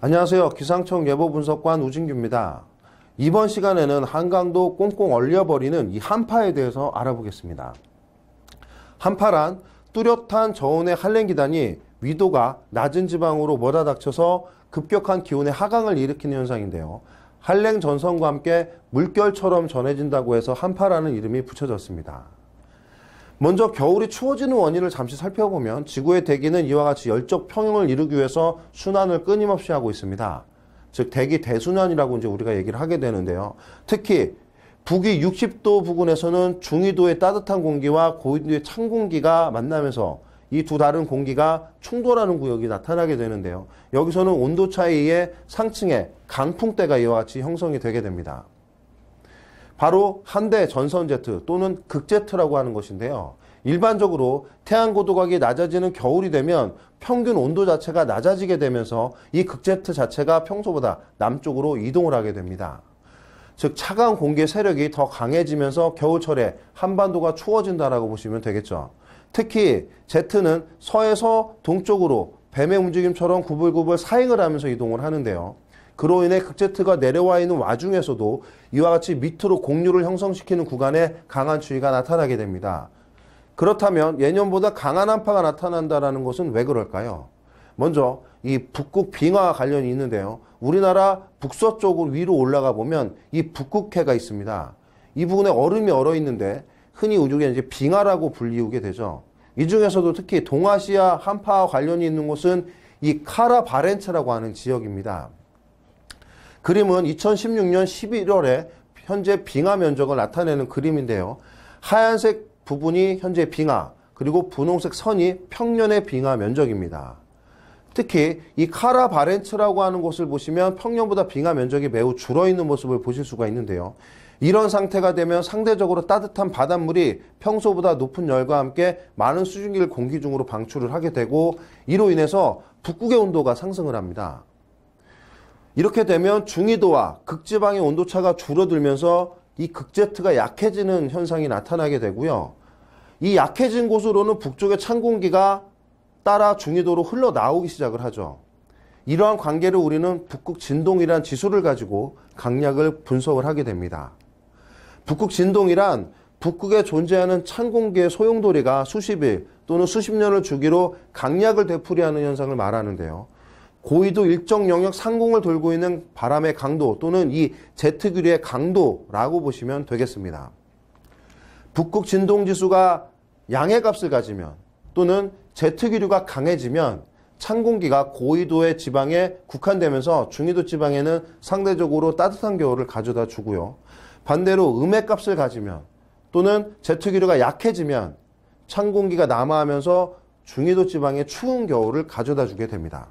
안녕하세요. 기상청 예보분석관 우진규입니다. 이번 시간에는 한강도 꽁꽁 얼려버리는 이 한파에 대해서 알아보겠습니다. 한파란 뚜렷한 저온의 한랭기단이 위도가 낮은 지방으로 몰아닥쳐서 급격한 기온의 하강을 일으키는 현상인데요. 한랭 전선과 함께 물결처럼 전해진다고 해서 한파라는 이름이 붙여졌습니다. 먼저 겨울이 추워지는 원인을 잠시 살펴보면 지구의 대기는 이와 같이 열적 평형을 이루기 위해서 순환을 끊임없이 하고 있습니다. 즉 대기 대순환이라고 이제 우리가 얘기를 하게 되는데요. 특히 북위 60도 부근에서는 중위도의 따뜻한 공기와 고위도의 찬 공기가 만나면서 이 두 다른 공기가 충돌하는 구역이 나타나게 되는데요. 여기서는 온도 차이의 상층에 강풍대가 이와 같이 형성이 되게 됩니다. 바로 한대 전선 제트 또는 극제트라고 하는 것인데요. 일반적으로 태양 고도각이 낮아지는 겨울이 되면 평균 온도 자체가 낮아지게 되면서 이 극제트 자체가 평소보다 남쪽으로 이동을 하게 됩니다. 즉 차가운 공기의 세력이 더 강해지면서 겨울철에 한반도가 추워진다라고 보시면 되겠죠. 특히 제트는 서에서 동쪽으로 뱀의 움직임처럼 구불구불 사행을 하면서 이동을 하는데요. 그로 인해 극제트가 내려와 있는 와중에서도 이와 같이 밑으로 공류를 형성시키는 구간에 강한 추위가 나타나게 됩니다. 그렇다면 예년보다 강한 한파가 나타난다는 것은 왜 그럴까요? 먼저 이 북극 빙하와 관련이 있는데요. 우리나라 북서쪽으로 위로 올라가 보면 이 북극해가 있습니다. 이 부분에 얼음이 얼어 있는데 흔히 우리가 이제 빙하라고 불리우게 되죠. 이 중에서도 특히 동아시아 한파와 관련이 있는 곳은 이 카라 바렌츠라고 하는 지역입니다. 그림은 2016년 11월에 현재 빙하 면적을 나타내는 그림인데요. 하얀색 부분이 현재 빙하, 그리고 분홍색 선이 평년의 빙하 면적입니다. 특히 이 카라 바렌츠라고 하는 곳을 보시면 평년보다 빙하 면적이 매우 줄어 있는 모습을 보실 수가 있는데요. 이런 상태가 되면 상대적으로 따뜻한 바닷물이 평소보다 높은 열과 함께 많은 수증기를 공기 중으로 방출을 하게 되고 이로 인해서 북극의 온도가 상승을 합니다. 이렇게 되면 중위도와 극지방의 온도차가 줄어들면서 이 극제트가 약해지는 현상이 나타나게 되고요. 이 약해진 곳으로는 북쪽의 찬 공기가 따라 중위도로 흘러나오기 시작을 하죠. 이러한 관계를 우리는 북극 진동이란 지수를 가지고 강약을 분석을 하게 됩니다. 북극 진동이란 북극에 존재하는 찬 공기의 소용돌이가 수십 일 또는 수십 년을 주기로 강약을 되풀이하는 현상을 말하는데요. 고위도 일정 영역 상공을 돌고 있는 바람의 강도 또는 이제트규류의 강도라고 보시면 되겠습니다. 북극 진동지수가 양의 값을 가지면 또는 제트기류가 강해지면 찬 공기가 고위도의 지방에 국한되면서 중위도 지방에는 상대적으로 따뜻한 겨울을 가져다 주고요. 반대로 음의 값을 가지면 또는 제트기류가 약해지면 찬 공기가 남하하면서 중위도 지방에 추운 겨울을 가져다 주게 됩니다.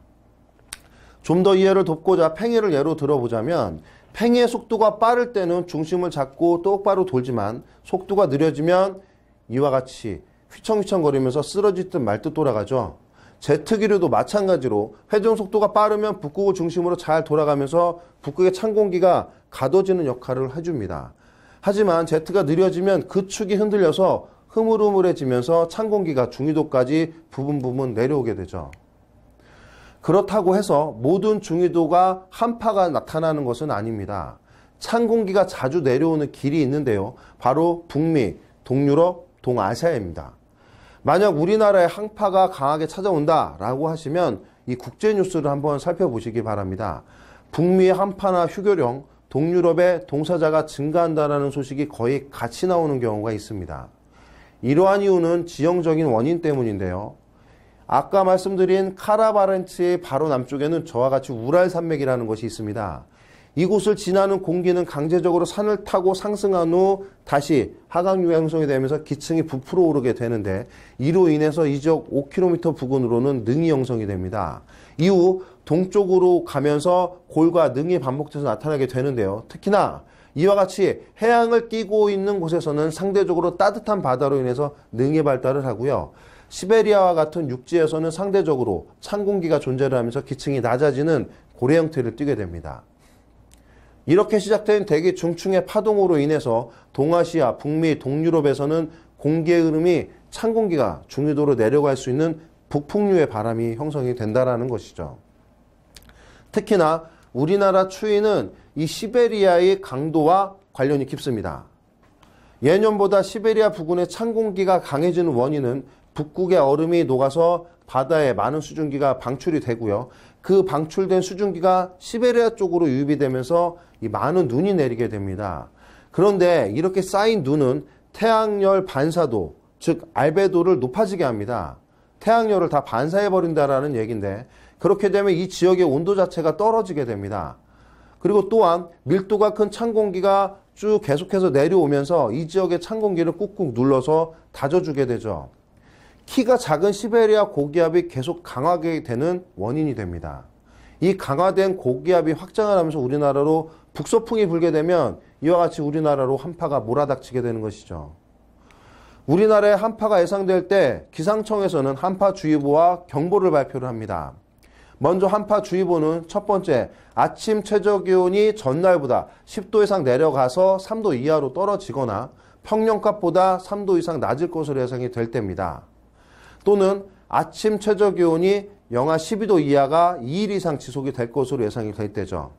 좀더 이해를 돕고자 팽이를 예로 들어보자면 팽이의 속도가 빠를 때는 중심을 잡고 똑바로 돌지만 속도가 느려지면 이와 같이 휘청휘청거리면서 쓰러지듯 말듯 돌아가죠. 제트기류도 마찬가지로 회전 속도가 빠르면 북극을 중심으로 잘 돌아가면서 북극의 찬 공기가 가둬지는 역할을 해줍니다. 하지만 제트가 느려지면 그 축이 흔들려서 흐물흐물해지면서 찬 공기가 중위도까지 부분 부분 내려오게 되죠. 그렇다고 해서 모든 중위도가 한파가 나타나는 것은 아닙니다. 찬 공기가 자주 내려오는 길이 있는데요. 바로 북미, 동유럽, 동아시아입니다. 만약 우리나라에 한파가 강하게 찾아온다라고 하시면 이 국제 뉴스를 한번 살펴보시기 바랍니다. 북미의 한파나 휴교령, 동유럽의 동사자가 증가한다라는 소식이 거의 같이 나오는 경우가 있습니다. 이러한 이유는 지형적인 원인 때문인데요. 아까 말씀드린 카라바렌츠의 바로 남쪽에는 저와 같이 우랄 산맥이라는 것이 있습니다. 이곳을 지나는 공기는 강제적으로 산을 타고 상승한 후 다시 하강유향성이 되면서 기층이 부풀어 오르게 되는데 이로 인해서 이 지역 5km 부근으로는 능이 형성이 됩니다. 이후 동쪽으로 가면서 골과 능이 반복돼서 나타나게 되는데요. 특히나 이와 같이 해양을 끼고 있는 곳에서는 상대적으로 따뜻한 바다로 인해서 능이 발달을 하고요. 시베리아와 같은 육지에서는 상대적으로 찬 공기가 존재를 하면서 기층이 낮아지는 고래 형태를 띠게 됩니다. 이렇게 시작된 대기 중층의 파동으로 인해서 동아시아, 북미, 동유럽에서는 공기의 흐름이 찬 공기가 중위도로 내려갈 수 있는 북풍류의 바람이 형성이 된다라는 것이죠. 특히나 우리나라 추위는 이 시베리아의 강도와 관련이 깊습니다. 예년보다 시베리아 부근의 찬 공기가 강해지는 원인은 북극의 얼음이 녹아서 바다에 많은 수증기가 방출이 되고요. 그 방출된 수증기가 시베리아 쪽으로 유입이 되면서 이 많은 눈이 내리게 됩니다. 그런데 이렇게 쌓인 눈은 태양열 반사도, 즉 알베도를 높아지게 합니다. 태양열을 다 반사해 버린다라는 얘기인데 그렇게 되면 이 지역의 온도 자체가 떨어지게 됩니다. 그리고 또한 밀도가 큰 찬 공기가 쭉 계속해서 내려오면서 이 지역의 찬 공기를 꾹꾹 눌러서 다져주게 되죠. 키가 작은 시베리아 고기압이 계속 강하게 되는 원인이 됩니다. 이 강화된 고기압이 확장을 하면서 우리나라로 북서풍이 불게 되면 이와 같이 우리나라로 한파가 몰아닥치게 되는 것이죠. 우리나라에 한파가 예상될 때 기상청에서는 한파주의보와 경보를 발표를 합니다. 먼저 한파주의보는 첫 번째, 아침 최저기온이 전날보다 10도 이상 내려가서 3도 이하로 떨어지거나 평년값보다 3도 이상 낮을 것으로 예상이 될 때입니다. 또는 아침 최저 기온이 영하 12도 이하가 2일 이상 지속이 될 것으로 예상이 될 때죠.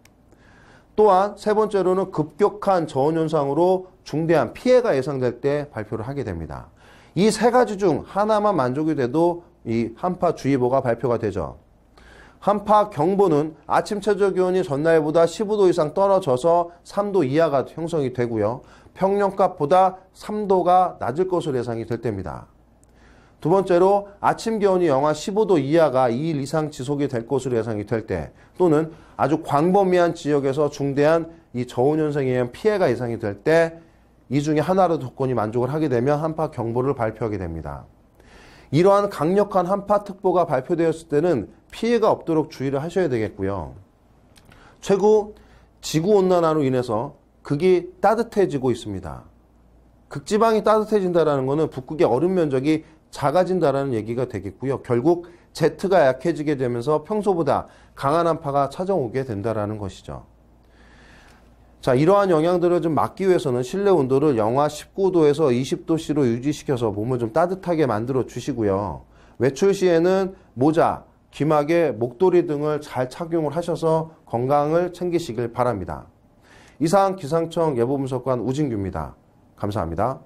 또한 세 번째로는 급격한 저온 현상으로 중대한 피해가 예상될 때 발표를 하게 됩니다. 이 세 가지 중 하나만 만족이 돼도 이 한파 주의보가 발표가 되죠. 한파 경보는 아침 최저 기온이 전날보다 15도 이상 떨어져서 3도 이하가 형성이 되고요. 평년값보다 3도가 낮을 것으로 예상이 될 때입니다. 두 번째로 아침 기온이 영하 15도 이하가 2일 이상 지속이 될 것으로 예상이 될 때 또는 아주 광범위한 지역에서 중대한 이 저온 현상에 의한 피해가 예상이 될 때 이 중에 하나로 조건이 만족을 하게 되면 한파 경보를 발표하게 됩니다. 이러한 강력한 한파 특보가 발표되었을 때는 피해가 없도록 주의를 하셔야 되겠고요. 최고 지구 온난화로 인해서 극이 따뜻해지고 있습니다. 극지방이 따뜻해진다라는 것은 북극의 얼음 면적이 작아진다라는 얘기가 되겠고요. 결국 Z가 약해지게 되면서 평소보다 강한 한파가 찾아오게 된다라는 것이죠. 자, 이러한 영향들을 좀 막기 위해서는 실내 온도를 영하 19도에서 20도씨로 유지시켜서 몸을 좀 따뜻하게 만들어 주시고요. 외출 시에는 모자, 귀마개, 목도리 등을 잘 착용을 하셔서 건강을 챙기시길 바랍니다. 이상 기상청 예보분석관 우진규입니다. 감사합니다.